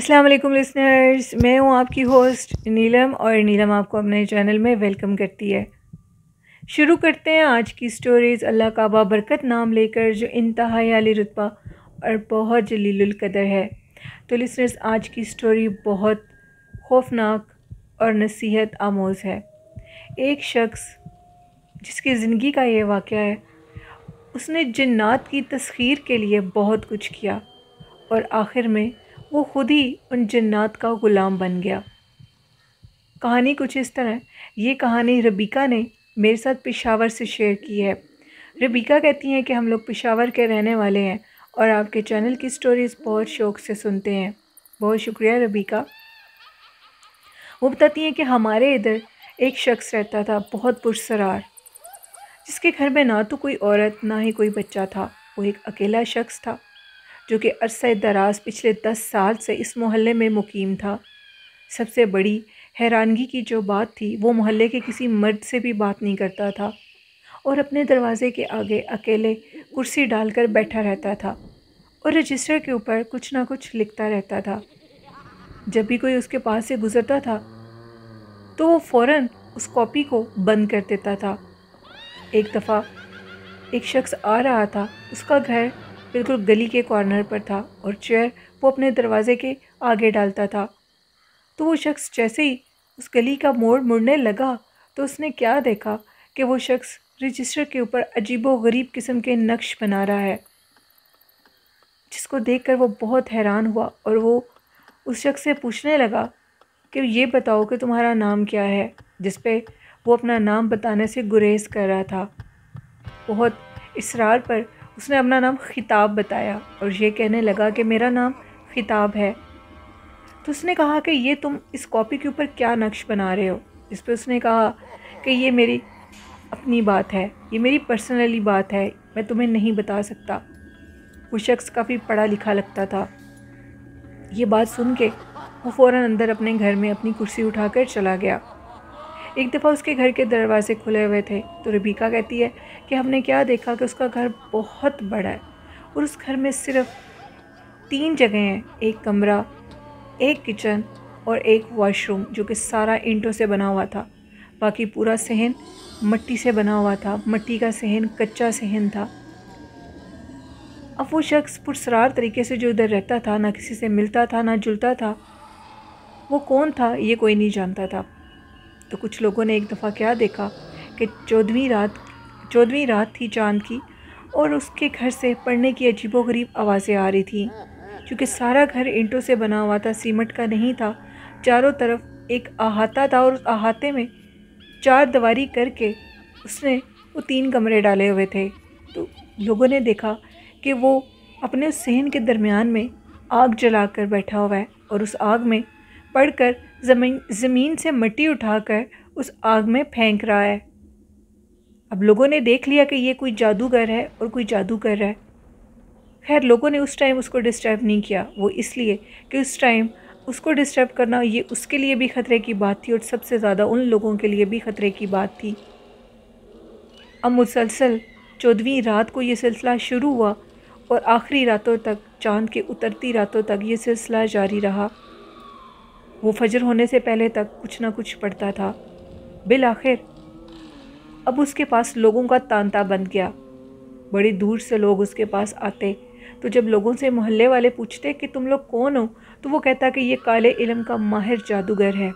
अस्सलाम वालेकुम लिसनर्स मैं हूँ आपकी होस्ट नीलम और नीलम आपको अपने चैनल में वेलकम करती है शुरू करते हैं आज की स्टोरीज़ अल्लाह का बरकत नाम लेकर जो इंतहा आली रुतबा और बहुत जलील कदर है तो लिसनर्स आज की स्टोरी बहुत खौफनाक और नसीहत आमोज़ है एक शख्स जिसकी ज़िंदगी का ये वाक़ है उसने जन्ात की तस्खीर के लिए बहुत कुछ किया और आखिर में वो ख़ुद ही उन जन्नात का ग़ुलाम बन गया कहानी कुछ इस तरह ये कहानी रबीका ने मेरे साथ पेशावर से शेयर की है रबीका कहती हैं कि हम लोग पेशावर के रहने वाले हैं और आपके चैनल की स्टोरीज़ बहुत शौक़ से सुनते हैं बहुत शुक्रिया रबीका वो बताती हैं कि हमारे इधर एक शख्स रहता था बहुत पुरसरार जिसके घर में ना तो कोई औरत ना ही कोई बच्चा था वो एक अकेला शख्स था जो कि अरसा दराज पिछले दस साल से इस मोहल्ले में मुकीम था सबसे बड़ी हैरानगी की जो बात थी वो मोहल्ले के किसी मर्द से भी बात नहीं करता था और अपने दरवाज़े के आगे अकेले कुर्सी डालकर बैठा रहता था और रजिस्टर के ऊपर कुछ ना कुछ लिखता रहता था जब भी कोई उसके पास से गुज़रता था तो वो फ़ौर उस कॉपी को बंद कर देता था एक दफ़ा एक शख्स आ रहा था उसका घर बिल्कुल गली के कॉर्नर पर था और चेयर वो अपने दरवाजे के आगे डालता था तो वो शख्स जैसे ही उस गली का मोड़ मुड़ने लगा तो उसने क्या देखा कि वो शख्स रजिस्टर के ऊपर अजीबो गरीब किस्म के नक्श बना रहा है जिसको कर वो बहुत हैरान हुआ और वो उस शख्स से पूछने लगा कि ये बताओ कि तुम्हारा नाम क्या है जिस पे वो अपना नाम बताने से गुरेज कर रहा था बहुत इसरार पर उसने अपना नाम खिताब बताया और ये कहने लगा कि मेरा नाम खिताब है तो उसने कहा कि ये तुम इस कॉपी के ऊपर क्या नक्श बना रहे हो इस पर उसने कहा कि ये मेरी अपनी बात है ये मेरी पर्सनली बात है मैं तुम्हें नहीं बता सकता वो शख्स काफ़ी पढ़ा लिखा लगता था ये बात सुन के वो फ़ौर अंदर अपने घर में अपनी कुर्सी उठाकर चला गया एक दफ़ा उसके घर के दरवाजे खुले हुए थे तो रबीका कहती है कि हमने क्या देखा कि उसका घर बहुत बड़ा है और उस घर में सिर्फ तीन जगह हैं एक कमरा एक किचन और एक वॉशरूम जो कि सारा ईंटों से बना हुआ था बाकी पूरा सहन मट्टी से बना हुआ था मट्टी का सहन कच्चा सहन था अब वो शख्स पुरसरार तरीके से जो उधर रहता था ना किसी से मिलता था ना जुलता था वो कौन था ये कोई नहीं जानता था तो कुछ लोगों ने एक दफ़ा क्या देखा कि चौदहवीं रात चौदहवीं रात थी चांद की और उसके घर से पढ़ने की अजीबो गरीब आवाज़ें आ रही थी क्योंकि सारा घर ईंटों से बना हुआ था सीमेंट का नहीं था चारों तरफ एक अहाता था और उस अहाते में चार दवारी करके उसने वो तीन कमरे डाले हुए थे तो लोगों ने देखा कि वो अपने सहन के दरमियान में आग जला कर बैठा हुआ है और उस आग में पढ़कर ज़मीन ज़मीन से मिट्टी उठाकर उस आग में फेंक रहा है अब लोगों ने देख लिया कि ये कोई जादूगर है और कोई जादू कर रहा है खैर लोगों ने उस टाइम उसको डिस्टर्ब नहीं किया वो इसलिए कि उस टाइम उसको डिस्टर्ब करना ये उसके लिए भी ख़तरे की बात थी और सबसे ज़्यादा उन लोगों के लिए भी ख़तरे की बात थी अब मुसलसल चौदहवीं रात को ये सिलसिला शुरू हुआ और आखिरी रातों तक चांद के उतरती रातों तक ये सिलसिला जारी रहा वो फजर होने से पहले तक कुछ ना कुछ पढ़ता था बिल आखिर अब उसके पास लोगों का तांता बन गया बड़ी दूर से लोग उसके पास आते तो जब लोगों से मोहल्ले वाले पूछते कि तुम लोग कौन हो तो वो कहता कि ये काले इलम का माहिर जादूगर है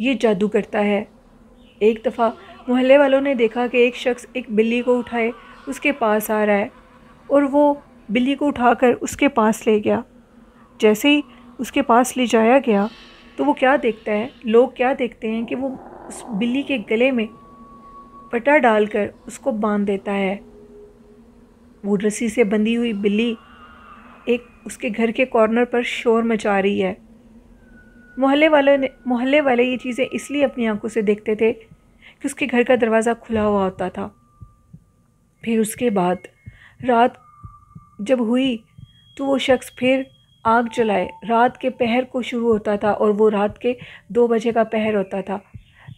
ये जादू करता है एक दफ़ा मोहल्ले वालों ने देखा कि एक शख्स एक बिल्ली को उठाए उसके पास आ रहा है और वो बिल्ली को उठाकर उसके पास ले गया जैसे ही उसके पास ले जाया गया तो वो क्या देखता है लोग क्या देखते हैं कि वो उस बिल्ली के गले में पटा डालकर उसको बांध देता है वो रस्सी से बंधी हुई बिल्ली एक उसके घर के कॉर्नर पर शोर मचा रही है मोहल्ले वालों ने मोहल्ले वाले ये चीज़ें इसलिए अपनी आंखों से देखते थे कि उसके घर का दरवाज़ा खुला हुआ होता था फिर उसके बाद रात जब हुई तो वो शख्स फिर आग जलाए रात के पहर को शुरू होता था और वो रात के दो बजे का पहर होता था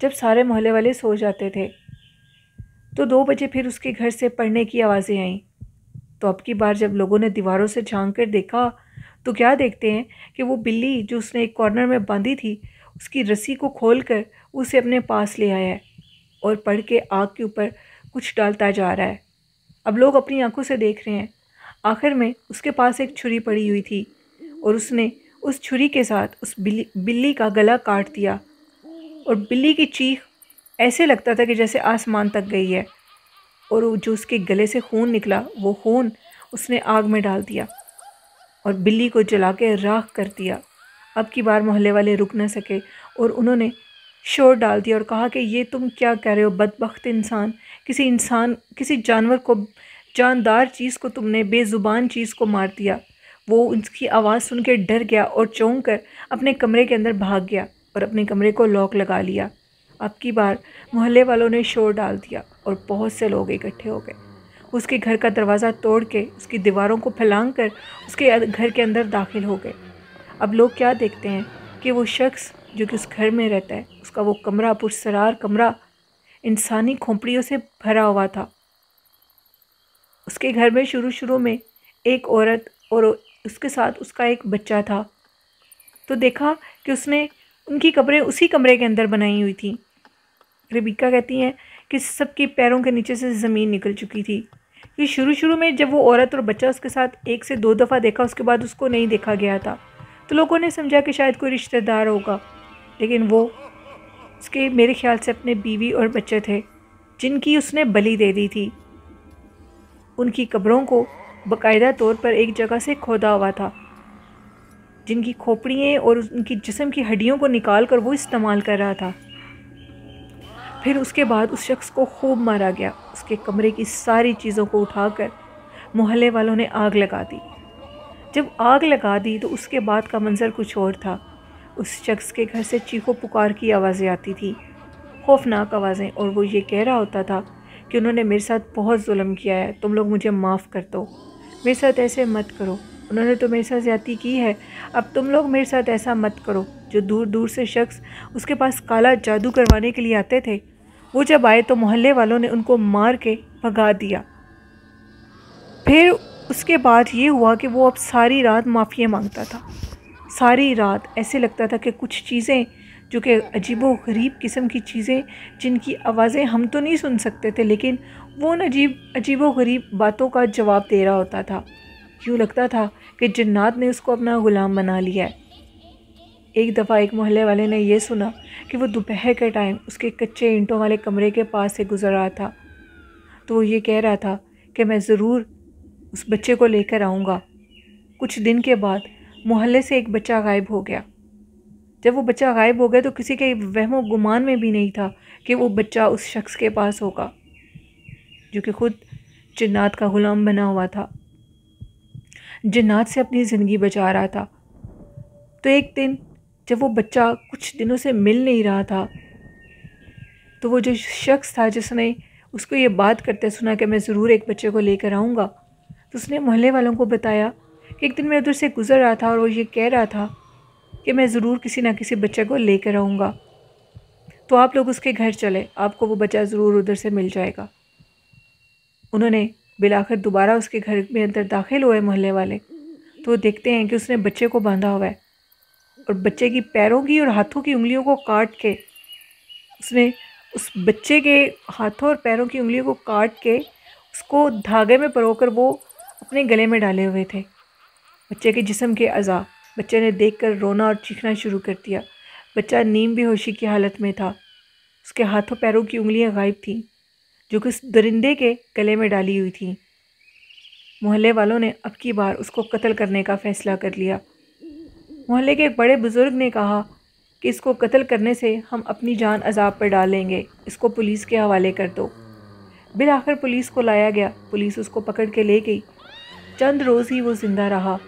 जब सारे मोहल्ले वाले सो जाते थे तो दो बजे फिर उसके घर से पढ़ने की आवाज़ें आईं तो अब की बार जब लोगों ने दीवारों से झांक कर देखा तो क्या देखते हैं कि वो बिल्ली जो उसने एक कॉर्नर में बांधी थी उसकी रस्सी को खोल कर उसे अपने पास ले आया है और पढ़ के आग के ऊपर कुछ डालता जा रहा है अब लोग अपनी आंखों से देख रहे हैं आखिर में उसके पास एक छुरी पड़ी हुई थी और उसने उस छुरी के साथ उस बिल्ली बिल्ली का गला काट दिया और बिल्ली की चीख ऐसे लगता था कि जैसे आसमान तक गई है और जो उसके गले से खून निकला वो खून उसने आग में डाल दिया और बिल्ली को जला के राख कर दिया अब की बार मोहल्ले वाले रुक ना सके और उन्होंने शोर डाल दिया और कहा कि ये तुम क्या कह रहे हो बदबخت इंसान किसी इंसान किसी जानवर को जानदार चीज़ को तुमने बेज़ुबान चीज़ को मार दिया वो उसकी आवाज़ सुन के डर गया और चौंक कर अपने कमरे के अंदर भाग गया और अपने कमरे को लॉक लगा लिया अब की बार मोहल्ले वालों ने शोर डाल दिया और बहुत से लोग इकट्ठे हो गए उसके घर का दरवाज़ा तोड़ के उसकी दीवारों को फैलांग कर उसके घर के अंदर दाखिल हो गए अब लोग क्या देखते हैं कि वो शख्स जो कि उस घर में रहता है उसका वो कमरा पुरसरार कमरा इंसानी खोपड़ियों से भरा हुआ था उसके घर में शुरू शुरू में एक औरत और उसके साथ उसका एक बच्चा था तो देखा कि उसने उनकी कब्रें उसी कमरे के अंदर बनाई हुई थी रबीका कहती हैं कि सबके पैरों के नीचे से ज़मीन निकल चुकी थी कि शुरू शुरू में जब वो औरत और बच्चा उसके साथ एक से दो दफ़ा देखा उसके बाद उसको नहीं देखा गया था तो लोगों ने समझा कि शायद कोई रिश्तेदार होगा लेकिन वो उसके मेरे ख्याल से अपने बीवी और बच्चे थे जिनकी उसने बलि दे दी थी उनकी कब्रों को बाकायदा तौर पर एक जगह से खोदा हुआ था जिनकी खोपड़ियाँ और उनकी जिसम की हड्डियों को निकाल कर वो इस्तेमाल कर रहा था फिर उसके बाद उस शख्स को खूब मारा गया उसके कमरे की सारी चीज़ों को उठाकर मोहल्ले वालों ने आग लगा दी जब आग लगा दी तो उसके बाद का मंज़र कुछ और था उस शख्स के घर से चीखों पुकार की आवाज़ें आती थी खौफनाक आवाज़ें और वो ये कह रहा होता था कि उन्होंने मेरे साथ बहुत जुल्म किया है तुम लोग मुझे माफ़ कर दो मेरे साथ ऐसे मत करो उन्होंने तो मेरे साथ ज्यादा की है अब तुम लोग मेरे साथ ऐसा मत करो जो दूर दूर से शख्स उसके पास काला जादू करवाने के लिए आते थे वो जब आए तो मोहल्ले वालों ने उनको मार के भगा दिया फिर उसके बाद ये हुआ कि वो अब सारी रात माफ़िया मांगता था सारी रात ऐसे लगता था कि कुछ चीज़ें जो कि अजीबो गरीब किस्म की चीज़ें जिनकी आवाज़ें हम तो नहीं सुन सकते थे लेकिन वो उन अजीब अजीबो गरीब बातों का जवाब दे रहा होता था यूँ लगता था कि जन्नात ने उसको अपना ग़ुलाम बना लिया है एक दफ़ा एक मोहल्ले वाले ने यह सुना कि वो दोपहर के टाइम उसके कच्चे ईंटों वाले कमरे के पास से गुजर रहा था तो वो ये कह रहा था कि मैं ज़रूर उस बच्चे को लेकर आऊँगा कुछ दिन के बाद मोहल्ले से एक बच्चा गायब हो गया जब वो बच्चा गायब हो गया तो किसी के वहमो गुमान में भी नहीं था कि वो बच्चा उस शख्स के पास होगा जो कि ख़ुद जन्नात का ग़ुलाम बना हुआ था जन्नात से अपनी ज़िंदगी बचा रहा था तो एक दिन जब वो बच्चा कुछ दिनों से मिल नहीं रहा था तो वो जो शख्स था जिसने उसको ये बात करते सुना कि मैं ज़रूर एक बच्चे को लेकर आऊँगा तो उसने मोहल्ले वालों को बताया कि एक दिन मैं उधर से गुज़र रहा था और वो ये कह रहा था कि मैं ज़रूर किसी ना किसी बच्चे को लेकर आऊँगा तो आप लोग उसके घर चले आपको वो बच्चा ज़रूर उधर से मिल जाएगा उन्होंने बिलाकर दोबारा उसके घर में अंदर दाखिल हुए मोहल्ले वाले तो वो देखते हैं कि उसने बच्चे को बांधा हुआ है और बच्चे की पैरों की और हाथों की उंगलियों को काट के उसने उस बच्चे के हाथों और पैरों की उंगलियों को काट के उसको धागे में परोकर वो अपने गले में डाले हुए थे बच्चे के जिसम के अज़ा बच्चे ने कर रोना और चीखना शुरू कर दिया बच्चा नीम बेहोशी की हालत में था उसके हाथों पैरों की उंगलियां गायब थीं जो कि दरिंदे के गले में डाली हुई थी मोहल्ले वालों ने अब की बार उसको कत्ल करने का फ़ैसला कर लिया मोहल्ले के एक बड़े बुज़ुर्ग ने कहा कि इसको कत्ल करने से हम अपनी जान अजाब पर डालेंगे इसको पुलिस के हवाले कर दो बिल आखिर पुलिस को लाया गया पुलिस उसको पकड़ के ले गई चंद रोज़ ही वो ज़िंदा रहा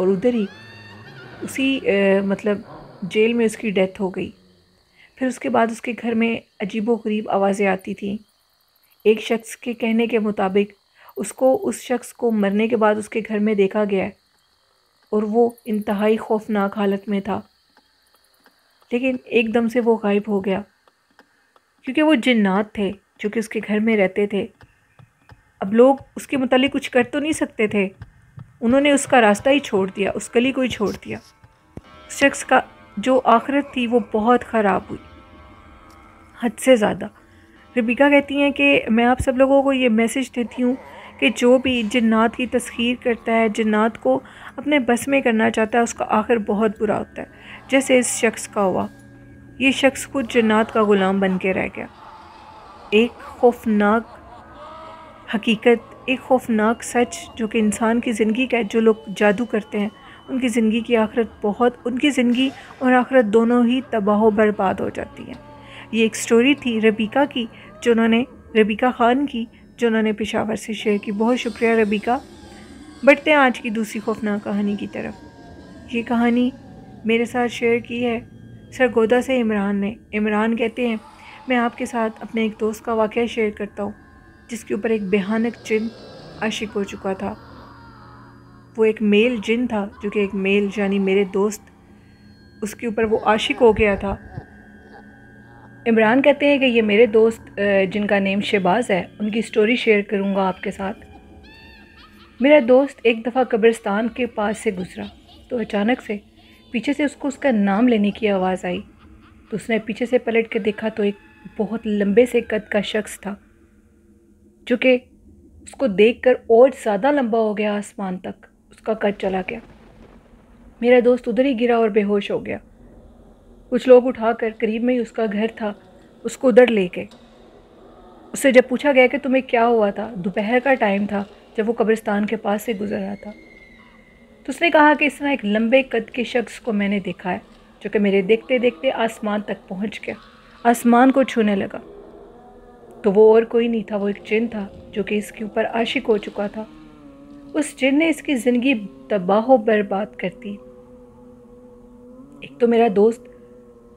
और उधर ही उसी ए, मतलब जेल में उसकी डेथ हो गई फिर उसके बाद उसके घर में अजीबोगरीब आवाज़ें आती थीं एक शख्स के कहने के मुताबिक उसको उस शख्स को मरने के बाद उसके घर में देखा गया है और वो इंतहाई खौफनाक हालत में था लेकिन एकदम से वो गायब हो गया क्योंकि वो जिन्नात थे जो कि उसके घर में रहते थे अब लोग उसके मतलब कुछ कर तो नहीं सकते थे उन्होंने उसका रास्ता ही छोड़ दिया उस गली को ही छोड़ दिया शख्स का जो आखिरत थी वो बहुत ख़राब हुई हद से ज़्यादा रबीका कहती हैं कि मैं आप सब लोगों को ये मैसेज देती हूँ कि जो भी जन्नात की तस्खीर करता है जन्नात को अपने बस में करना चाहता है उसका आखिर बहुत बुरा होता है जैसे इस शख्स का हुआ ये शख्स खुद जन्नात का ग़ुलाम बन के रह गया एक खौफनाक हकीकत एक खौफनाक सच जो कि इंसान की ज़िंदगी का जो लोग जादू करते हैं उनकी ज़िंदगी की आखिरत बहुत उनकी ज़िंदगी और आखिरत दोनों ही तबाह बर्बाद हो जाती है ये एक स्टोरी थी रबीका की जो उन्होंने रबीका ख़ान की जो उन्होंने पेशावर से शेयर की बहुत शुक्रिया रबीका बढ़ते हैं आज की दूसरी खौफनाक कहानी की तरफ ये कहानी मेरे साथ शेयर की है सरगोदा से इमरान ने इमरान कहते हैं मैं आपके साथ अपने एक दोस्त का वाक़ शेयर करता हूँ जिसके ऊपर एक बेहानक जिन आशिक हो चुका था वो एक मेल जिन था जो कि एक मेल यानी मेरे दोस्त उसके ऊपर वो आशिक हो गया था इमरान कहते हैं कि ये मेरे दोस्त जिनका नेम शहबाज है उनकी स्टोरी शेयर करूँगा आपके साथ मेरा दोस्त एक दफ़ा कब्रिस्तान के पास से गुज़रा तो अचानक से पीछे से उसको उसका नाम लेने की आवाज़ आई तो उसने पीछे से पलट के देखा तो एक बहुत लंबे से कद का शख्स था जो कि उसको देखकर और ज़्यादा लंबा हो गया आसमान तक उसका कद चला गया मेरा दोस्त उधर ही गिरा और बेहोश हो गया कुछ लोग उठाकर करीब में ही उसका घर था उसको उधर ले गए उससे जब पूछा गया कि तुम्हें क्या हुआ था दोपहर का टाइम था जब वो कब्रिस्तान के पास से गुजर रहा था तो उसने कहा कि इस तरह एक लंबे कद के शख्स को मैंने देखा है जो कि मेरे देखते देखते आसमान तक पहुंच गया आसमान को छूने लगा तो वो और कोई नहीं था वो एक जिन था जो कि इसके ऊपर आशिक हो चुका था उस जिन ने इसकी ज़िंदगी तबाह बर्बाद कर दी एक तो मेरा दोस्त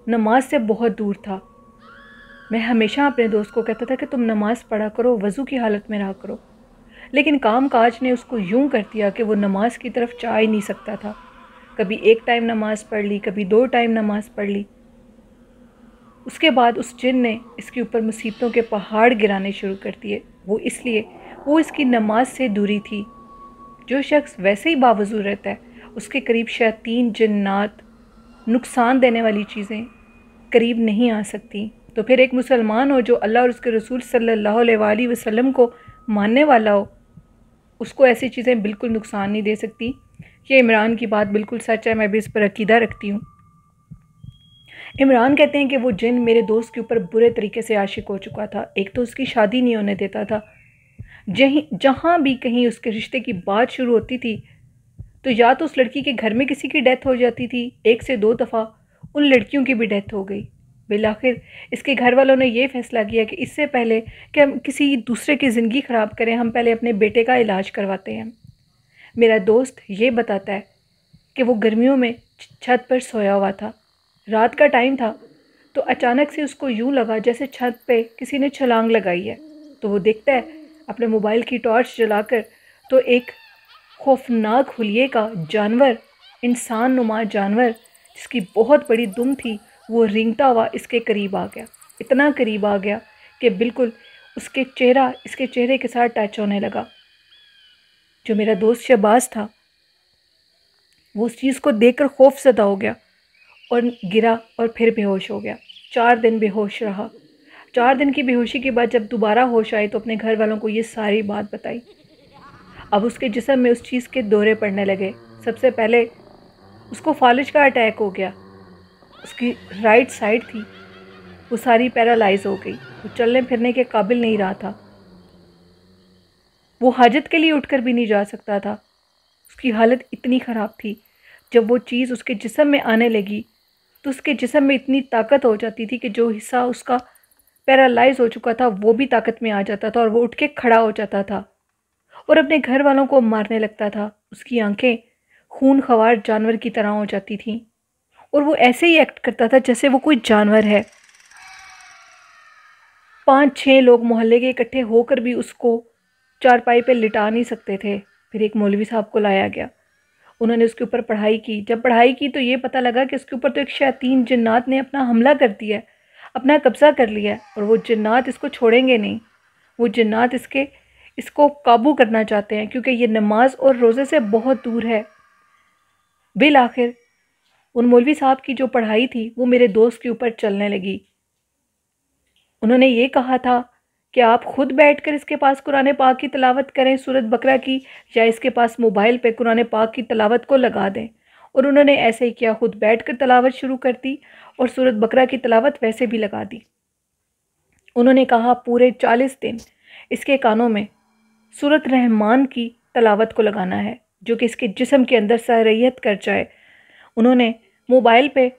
नमाज से बहुत दूर था मैं हमेशा अपने दोस्त को कहता था कि तुम नमाज़ पढ़ा करो वज़ू की हालत में रहा करो लेकिन काम काज ने उसको यूं कर दिया कि वो नमाज की तरफ चाह ही नहीं सकता था कभी एक टाइम नमाज़ पढ़ ली कभी दो टाइम नमाज़ पढ़ ली उसके बाद उस जिन ने इसके ऊपर मुसीबतों के पहाड़ गिराने शुरू कर दिए वो इसलिए वो इसकी नमाज से दूरी थी जो शख्स वैसे ही बावजूद रहता है उसके करीब शायद तीन जन्नात नुकसान देने वाली चीज़ें करीब नहीं आ सकती तो फिर एक मुसलमान हो जो अल्लाह और उसके रसूल सल्लल्लाहु अलैहि वसल्लम को मानने वाला हो उसको ऐसी चीज़ें बिल्कुल नुकसान नहीं दे सकती ये इमरान की बात बिल्कुल सच है मैं भी इस पर अकीदा रखती हूँ इमरान कहते हैं कि वो जिन मेरे दोस्त के ऊपर बुरे तरीके से आशिक हो चुका था एक तो उसकी शादी नहीं होने देता था जहीं जहाँ भी कहीं उसके रिश्ते की बात शुरू होती थी तो या तो उस लड़की के घर में किसी की डेथ हो जाती थी एक से दो दफ़ा उन लड़कियों की भी डेथ हो गई बिलाखिर इसके घर वालों ने यह फैसला किया कि इससे पहले कि हम किसी दूसरे की ज़िंदगी ख़राब करें हम पहले अपने बेटे का इलाज करवाते हैं मेरा दोस्त ये बताता है कि वो गर्मियों में छत पर सोया हुआ था रात का टाइम था तो अचानक से उसको यूँ लगा जैसे छत पे किसी ने छलांग लगाई है तो वो देखता है अपने मोबाइल की टॉर्च जलाकर तो एक खौफनाक हुलिये का जानवर इंसान नुमा जानवर जिसकी बहुत बड़ी दुम थी वो रिंगता हुआ इसके करीब आ गया इतना करीब आ गया कि बिल्कुल उसके चेहरा इसके चेहरे के साथ टच होने लगा जो मेरा दोस्त शहबाज था वो उस चीज़ को देखकर खौफ सदा हो गया और गिरा और फिर बेहोश हो गया चार दिन बेहोश रहा चार दिन की बेहोशी के बाद जब दोबारा होश आए तो अपने घर वालों को ये सारी बात बताई अब उसके जिसम में उस चीज़ के दौरे पड़ने लगे सबसे पहले उसको फॉलिज का अटैक हो गया उसकी राइट साइड थी वो सारी पैरालाइज हो गई वो चलने फिरने के काबिल नहीं रहा था वो हाजत के लिए उठकर भी नहीं जा सकता था उसकी हालत इतनी ख़राब थी जब वो चीज़ उसके जिसम में आने लगी तो उसके जिसम में इतनी ताकत हो जाती थी कि जो हिस्सा उसका पैरालाइज हो चुका था वो भी ताकत में आ जाता था और वो उठ के खड़ा हो जाता था और अपने घर वालों को मारने लगता था उसकी आंखें खून खवार जानवर की तरह हो जाती थी और वो ऐसे ही एक्ट करता था जैसे वो कोई जानवर है पाँच छः लोग मोहल्ले के इकट्ठे होकर भी उसको चारपाई पे लिटा नहीं सकते थे फिर एक मौलवी साहब को लाया गया उन्होंने उसके ऊपर पढ़ाई की जब पढ़ाई की तो ये पता लगा कि उसके ऊपर तो एक शैतीन जन्नात ने अपना हमला कर दिया है अपना कब्ज़ा कर लिया है और वो जन्नात इसको छोड़ेंगे नहीं वो जन्नात इसके इसको काबू करना चाहते हैं क्योंकि ये नमाज और रोज़े से बहुत दूर है बिल आखिर उन मौलवी साहब की जो पढ़ाई थी वो मेरे दोस्त के ऊपर चलने लगी उन्होंने ये कहा था कि आप खुद बैठकर इसके पास कुरान पाक की तलावत करें सूरत बकरा की या इसके पास मोबाइल पे कुरान पाक की तलावत को लगा दें और उन्होंने ऐसे ही किया खुद बैठ कर तलावत शुरू कर दी और सूरत बकरा की तलावत वैसे भी लगा दी उन्होंने कहा पूरे चालीस दिन इसके कानों में सूरत रहमान की तलावत को लगाना है जो कि इसके जिसम के अंदर सहरियत कर जाए उन्होंने मोबाइल पे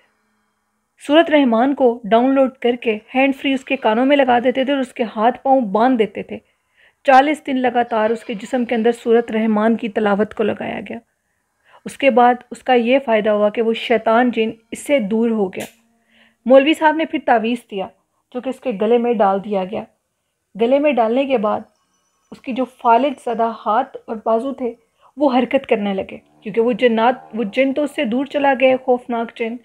सूरत रहमान को डाउनलोड करके हैंड फ्री उसके कानों में लगा देते थे और उसके हाथ पाँव बांध देते थे चालीस दिन लगातार उसके जिसम के अंदर सूरत रहमान की तलावत को लगाया गया उसके बाद उसका ये फ़ायदा हुआ कि वो शैतान जिन इससे दूर हो गया मौलवी साहब ने फिर तावीज़ दिया जो कि उसके गले में डाल दिया गया गले में डालने के बाद उसकी जो फ़ालिद सदा हाथ और बाजू थे वो हरकत करने लगे क्योंकि वो जन्नात वो जिन तो उससे दूर चला गया खौफनाक जिन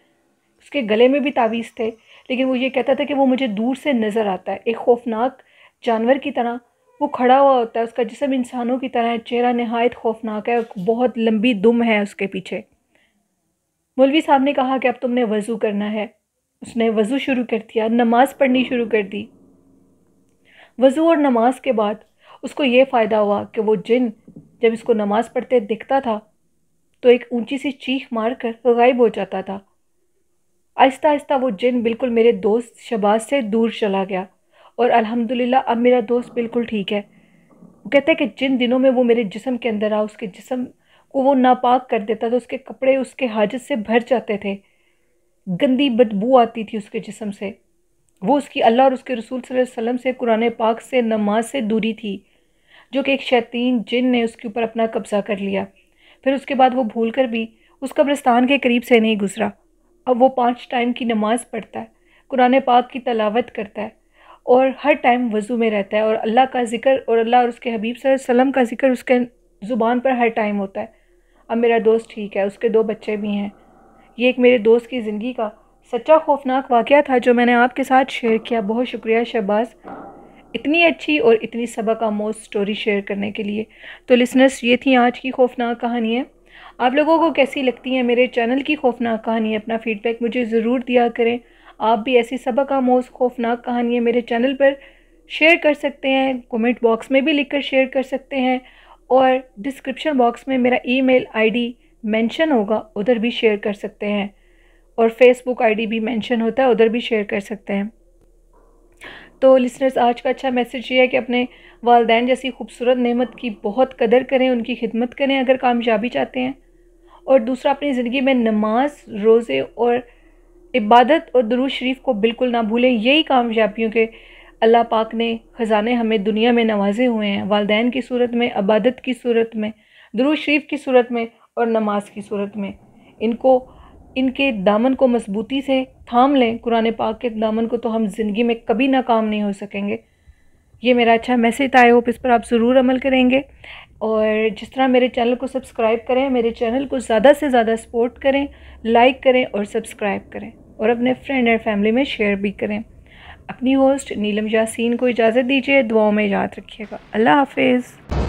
उसके गले में भी तावीज़ थे लेकिन वो ये कहता था कि वो मुझे दूर से नज़र आता है एक खौफनाक जानवर की तरह वो खड़ा हुआ होता है उसका जिसम इंसानों की तरह है चेहरा नहायत खौफनाक है बहुत लंबी दुम है उसके पीछे मौलवी साहब ने कहा कि अब तुमने वज़ू करना है उसने वज़ू शुरू कर दिया नमाज़ पढ़नी शुरू कर दी वज़ू और नमाज के बाद उसको ये फ़ायदा हुआ कि वो जिन जब इसको नमाज़ पढ़ते दिखता था तो एक ऊंची सी चीख मार कर गायब हो जाता था आहिस्ता आहिस्ता वो जिन बिल्कुल मेरे दोस्त शबाज से दूर चला गया और अल्हम्दुलिल्लाह अब मेरा दोस्त बिल्कुल ठीक है वो कहते हैं कि जिन दिनों में वो मेरे जिसम के अंदर आ उसके जिसम को वो नापाक कर देता था उसके कपड़े उसके हाजत से भर जाते थे गंदी बदबू आती थी उसके जिसम से वो उसकी अल्लाह और उसके रसूल वसल्लम से कुरान पाक से नमाज से दूरी थी जो कि एक शैतीन जिन ने उसके ऊपर अपना कब्ज़ा कर लिया फिर उसके बाद वो भूल कर भी उस कब्रस्तान के करीब से नहीं गुज़रा अब वो पाँच टाइम की नमाज़ पढ़ता है कुरान पाक की तलावत करता है और हर टाइम वज़ू में रहता है और अल्लाह का जिक्र और अल्लाह और उसके हबीब वसल्लम का जिक्र उसके ज़ुबान पर हर टाइम होता है अब मेरा दोस्त ठीक है उसके दो बच्चे भी हैं ये एक मेरे दोस्त की ज़िंदगी का सच्चा खौफनाक वाक़ था जो मैंने आपके साथ शेयर किया बहुत शुक्रिया शहबाज़ इतनी अच्छी और इतनी सबक आमोज स्टोरी शेयर करने के लिए तो लिसनर्स ये थी आज की खौफनाक कहानियाँ आप लोगों को कैसी लगती हैं मेरे चैनल की खौफनाक कहानी अपना फ़ीडबैक मुझे ज़रूर दिया करें आप भी ऐसी सबक आमोज खौफनाक कहानियाँ मेरे चैनल पर शेयर कर सकते हैं कमेंट बॉक्स में भी लिखकर शेयर कर सकते हैं और डिस्क्रिप्शन बॉक्स में मेरा ईमेल आईडी मेंशन होगा उधर भी शेयर कर सकते हैं और फेसबुक आईडी भी मेंशन होता है उधर भी शेयर कर सकते हैं तो लिसनर्स आज का अच्छा मैसेज ये है कि अपने वालदेन जैसी खूबसूरत नेमत की बहुत कदर करें उनकी खिदमत करें अगर कामयाबी चाहते हैं और दूसरा अपनी ज़िंदगी में नमाज रोज़े और इबादत और दरूज शरीफ को बिल्कुल ना भूलें यही कामयाबियों के अल्लाह पाक ने ख़जाने हमें दुनिया में नवाजे हुए हैं वालदेन की सूरत में इबादत की सूरत में दरूज शरीफ की सूरत में और नमाज की सूरत में इनको इनके दामन को मजबूती से थाम लें कुरान पाक के दामन को तो हम ज़िंदगी में कभी नाकाम नहीं हो सकेंगे ये मेरा अच्छा मैसेज था आई होप इस पर आप ज़रूर अमल करेंगे और जिस तरह मेरे चैनल को सब्सक्राइब करें मेरे चैनल को ज़्यादा से ज़्यादा सपोर्ट करें लाइक करें और सब्सक्राइब करें और अपने फ्रेंड और फैमिली में शेयर भी करें अपनी होस्ट नीलम यासीन को इजाज़त दीजिए दुआओं में याद रखिएगा अल्लाह हाफिज़